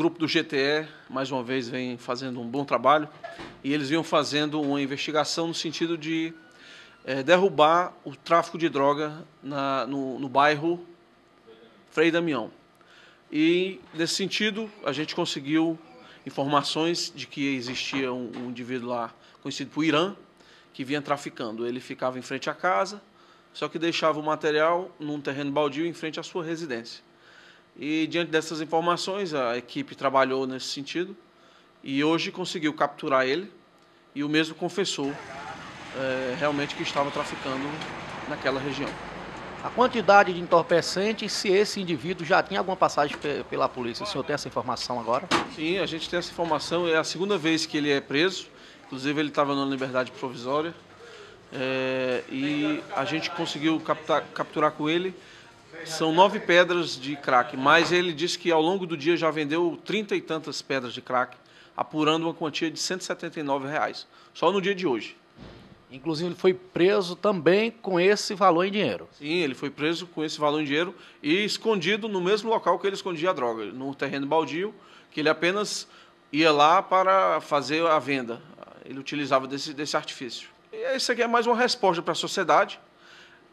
grupo do GTE, mais uma vez, vem fazendo um bom trabalho e eles vinham fazendo uma investigação no sentido de é, derrubar o tráfico de droga na, no, no bairro Frei Damião. E, nesse sentido, a gente conseguiu informações de que existia um, um indivíduo lá conhecido por Irã, que vinha traficando. Ele ficava em frente à casa, só que deixava o material num terreno baldio em frente à sua residência. E diante dessas informações, a equipe trabalhou nesse sentido e hoje conseguiu capturar ele e o mesmo confessou é, realmente que estava traficando naquela região. A quantidade de entorpecentes, se esse indivíduo já tinha alguma passagem pela polícia, o senhor tem essa informação agora? Sim, a gente tem essa informação. É a segunda vez que ele é preso, inclusive ele estava na liberdade provisória. É, e a gente conseguiu captar, capturar com ele são nove pedras de crack, mas ele disse que ao longo do dia já vendeu trinta e tantas pedras de crack, apurando uma quantia de 179 reais, só no dia de hoje. Inclusive, ele foi preso também com esse valor em dinheiro. Sim, ele foi preso com esse valor em dinheiro e escondido no mesmo local que ele escondia a droga, no terreno baldio, que ele apenas ia lá para fazer a venda. Ele utilizava desse, desse artifício. E isso aqui é mais uma resposta para a sociedade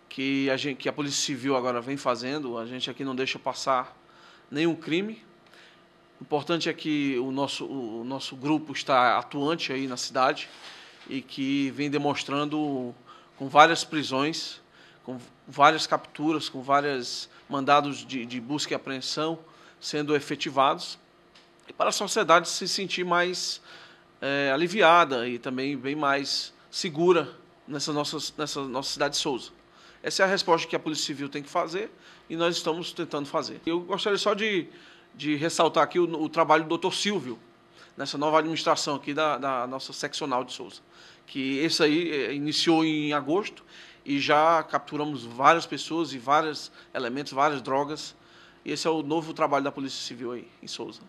que a, gente, que a Polícia Civil agora vem fazendo. A gente aqui não deixa passar nenhum crime. O importante é que o nosso, o nosso grupo está atuante aí na cidade e que vem demonstrando com várias prisões, com várias capturas, com vários mandados de, de busca e apreensão sendo efetivados, e para a sociedade se sentir mais é, aliviada e também bem mais segura nessa nossa, nessa nossa cidade de Souza. Essa é a resposta que a Polícia Civil tem que fazer e nós estamos tentando fazer. Eu gostaria só de, de ressaltar aqui o, o trabalho do Dr. Silvio, nessa nova administração aqui da, da, nossa seccional de Souza, que esse aí eh, iniciou em agosto e já capturamos várias pessoas e vários elementos, várias drogas. Esse é o novo trabalho da Polícia Civil aí em Souza.